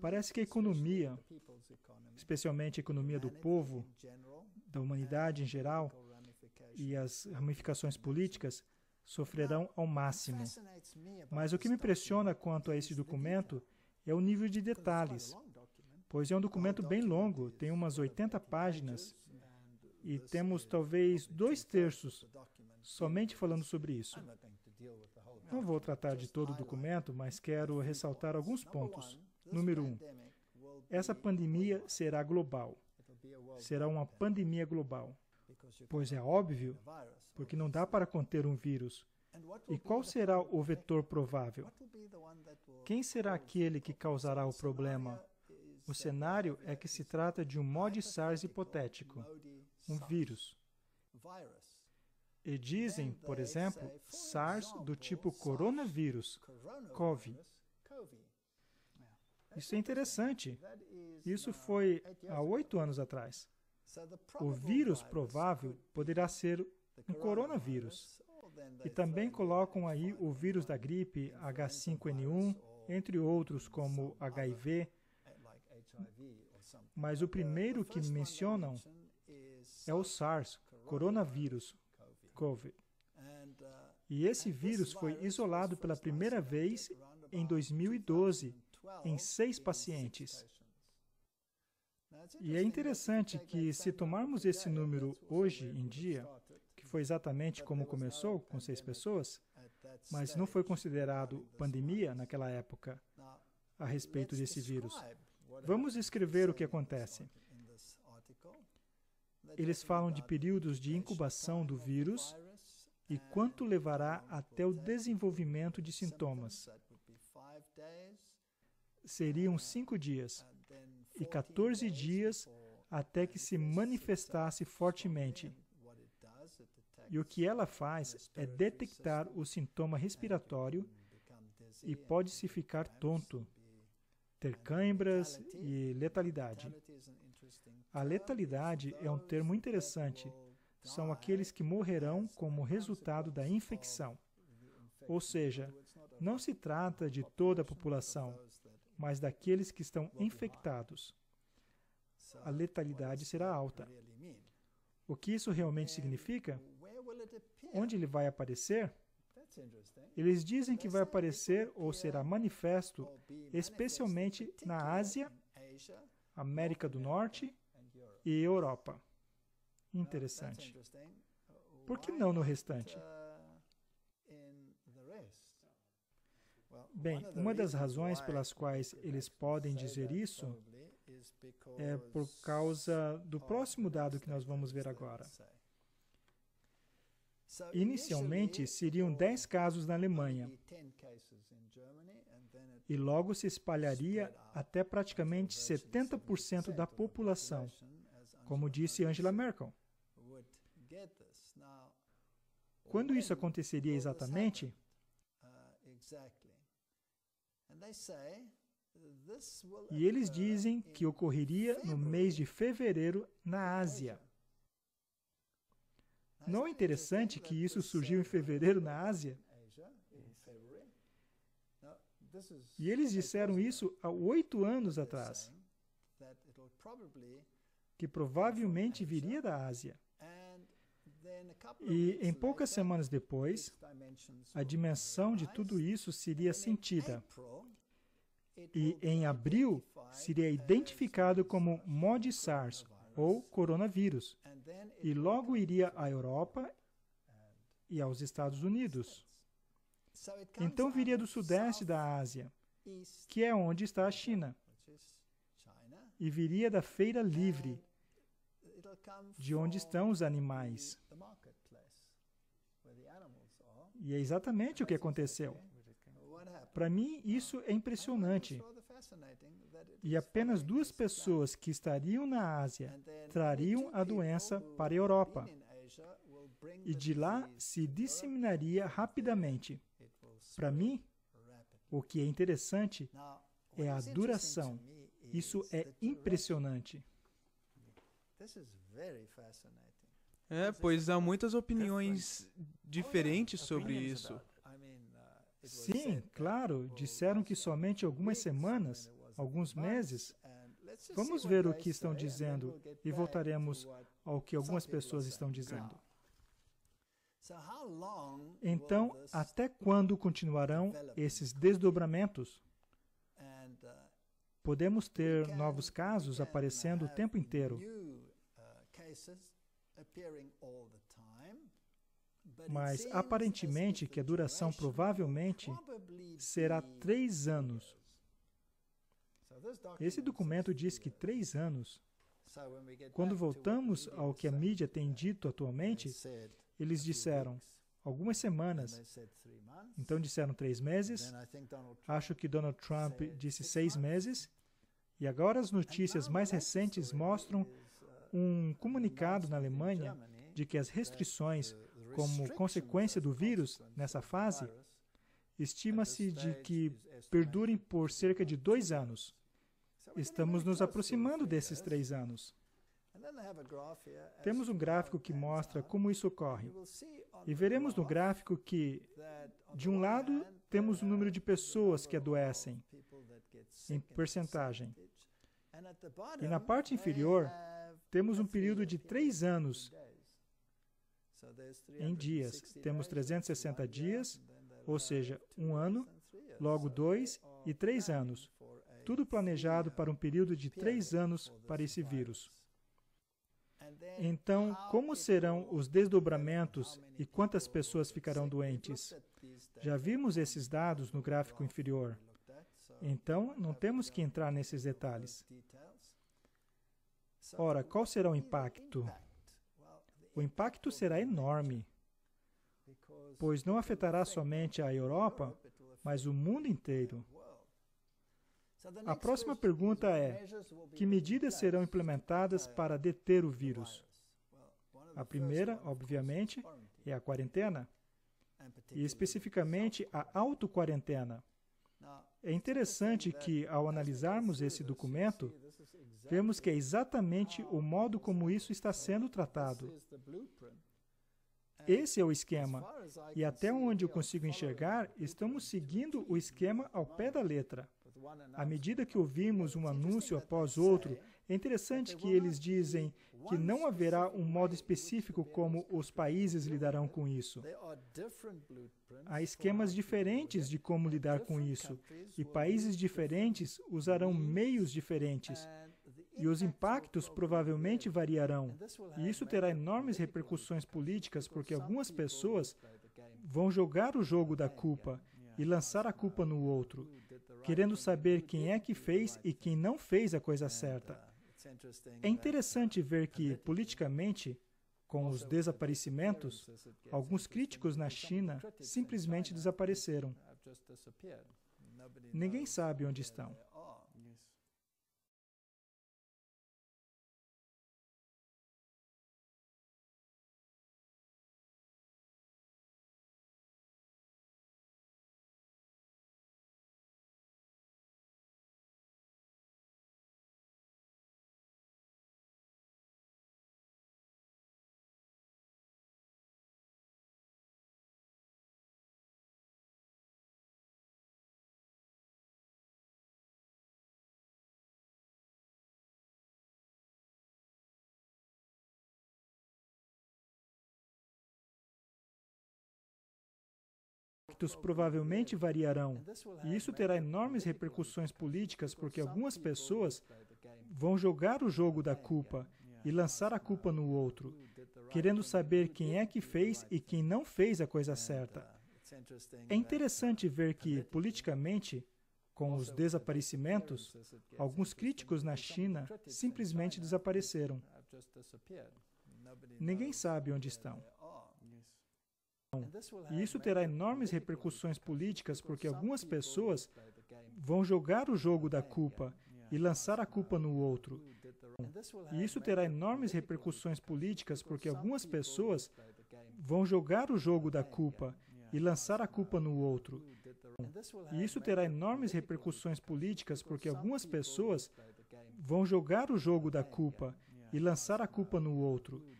Parece que a economia, especialmente a economia do povo, da humanidade em geral, e as ramificações políticas sofrerão ao máximo. Mas o que me impressiona quanto a esse documento é o nível de detalhes, pois é um documento bem longo, tem umas 80 páginas, e temos talvez dois terços somente falando sobre isso. Não vou tratar de todo o documento, mas quero ressaltar alguns pontos. Número um, essa pandemia será global. Será uma pandemia global. Pois é óbvio, porque não dá para conter um vírus. E qual será o vetor provável? Quem será aquele que causará o problema? O cenário é que se trata de um mod SARS hipotético, um vírus e dizem, por exemplo, SARS do tipo coronavírus, COVID. Isso é interessante. Isso foi há oito anos atrás. O vírus provável poderá ser um coronavírus. E também colocam aí o vírus da gripe, H5N1, entre outros, como HIV. Mas o primeiro que mencionam é o SARS, coronavírus, SARS-CoV. Uh, e esse vírus foi isolado pela primeira vez em 2012 em seis pacientes. E é interessante que, se tomarmos esse número hoje em dia, que foi exatamente como começou, com seis pessoas, mas não foi considerado pandemia naquela época a respeito desse vírus. Vamos escrever o que acontece. Eles falam de períodos de incubação do vírus e quanto levará até o desenvolvimento de sintomas. Seriam cinco dias e 14 dias até que se manifestasse fortemente. E o que ela faz é detectar o sintoma respiratório e pode-se ficar tonto, ter cãibras e letalidade. A letalidade é um termo interessante. São aqueles que morrerão como resultado da infecção. Ou seja, não se trata de toda a população, mas daqueles que estão infectados. A letalidade será alta. O que isso realmente significa? Onde ele vai aparecer? Eles dizem que vai aparecer ou será manifesto, especialmente na Ásia, América do Norte e Europa. Interessante. Por que não no restante? Bem, uma das razões pelas quais eles podem dizer isso é por causa do próximo dado que nós vamos ver agora. Inicialmente, seriam 10 casos na Alemanha, e logo se espalharia até praticamente 70% da população, como disse Angela Merkel. Quando isso aconteceria exatamente? E eles dizem que ocorreria no mês de fevereiro na Ásia. Não é interessante que isso surgiu em fevereiro na Ásia? E eles disseram isso há oito anos atrás, que provavelmente viria da Ásia. E em poucas semanas depois, a dimensão de tudo isso seria sentida. E em abril, seria identificado como MOD SARS, ou coronavírus, e logo iria à Europa e aos Estados Unidos. Então viria do sudeste da Ásia, que é onde está a China, e viria da feira livre, de onde estão os animais. E é exatamente o que aconteceu. Para mim, isso é impressionante. E apenas duas pessoas que estariam na Ásia trariam a doença para a Europa. E de lá se disseminaria rapidamente. Para mim, o que é interessante é a duração. Isso é impressionante. É, pois há muitas opiniões diferentes sobre isso. Sim, claro, disseram que somente algumas semanas, alguns meses. Vamos ver o que estão dizendo e voltaremos ao que algumas pessoas estão dizendo. Então, até quando continuarão esses desdobramentos? Uh, Podemos ter novos casos aparecendo o tempo inteiro. Uh, Mas aparentemente que a duração provavelmente será três anos. Esse documento diz que três anos. Quando voltamos ao que a mídia tem dito atualmente, eles disseram, algumas semanas. Então disseram três meses. Acho que Donald Trump disse seis meses. E agora as notícias mais recentes mostram um comunicado na Alemanha de que as restrições, como consequência do vírus nessa fase, estima-se de que perdurem por cerca de dois anos. Estamos nos aproximando desses três anos. Temos um gráfico que mostra como isso ocorre. E veremos no gráfico que, de um lado, temos o número de pessoas que adoecem, em percentagem. E na parte inferior, temos um período de três anos em dias. Temos 360 dias, ou seja, um ano, logo dois e três anos. Tudo planejado para um período de três anos para esse vírus. Então, como serão os desdobramentos e quantas pessoas ficarão doentes? Já vimos esses dados no gráfico inferior. Então, não temos que entrar nesses detalhes. Ora, qual será o impacto? O impacto será enorme, pois não afetará somente a Europa, mas o mundo inteiro. A próxima pergunta é: que medidas serão implementadas para deter o vírus? A primeira, obviamente, é a quarentena, e especificamente a autoquarentena. É interessante que, ao analisarmos esse documento, vemos que é exatamente o modo como isso está sendo tratado. Esse é o esquema, e até onde eu consigo enxergar, estamos seguindo o esquema ao pé da letra. À medida que ouvimos um anúncio após outro, é interessante que eles dizem que não haverá um modo específico como os países lidarão com isso. Há esquemas diferentes de como lidar com isso, e países diferentes usarão meios diferentes e os impactos provavelmente variarão. E isso terá enormes repercussões políticas, porque algumas pessoas vão jogar o jogo da culpa e lançar a culpa no outro querendo saber quem é que fez e quem não fez a coisa certa. É interessante ver que, politicamente, com os desaparecimentos, alguns críticos na China simplesmente desapareceram. Ninguém sabe onde estão. impactos provavelmente variarão, e isso terá enormes repercussões políticas, porque algumas pessoas vão jogar o jogo da culpa e lançar a culpa no outro, querendo saber quem é que fez e quem não fez a coisa certa. É interessante ver que, politicamente, com os desaparecimentos, alguns críticos na China simplesmente desapareceram. Ninguém sabe onde estão. E isso terá enormes repercussões políticas, porque algumas pessoas vão jogar o jogo da culpa e lançar a culpa no outro. E isso terá enormes repercussões políticas, porque algumas pessoas vão jogar o jogo da culpa e lançar a culpa no outro. E isso terá enormes repercussões políticas, porque algumas pessoas vão jogar o jogo da culpa e lançar a culpa no outro.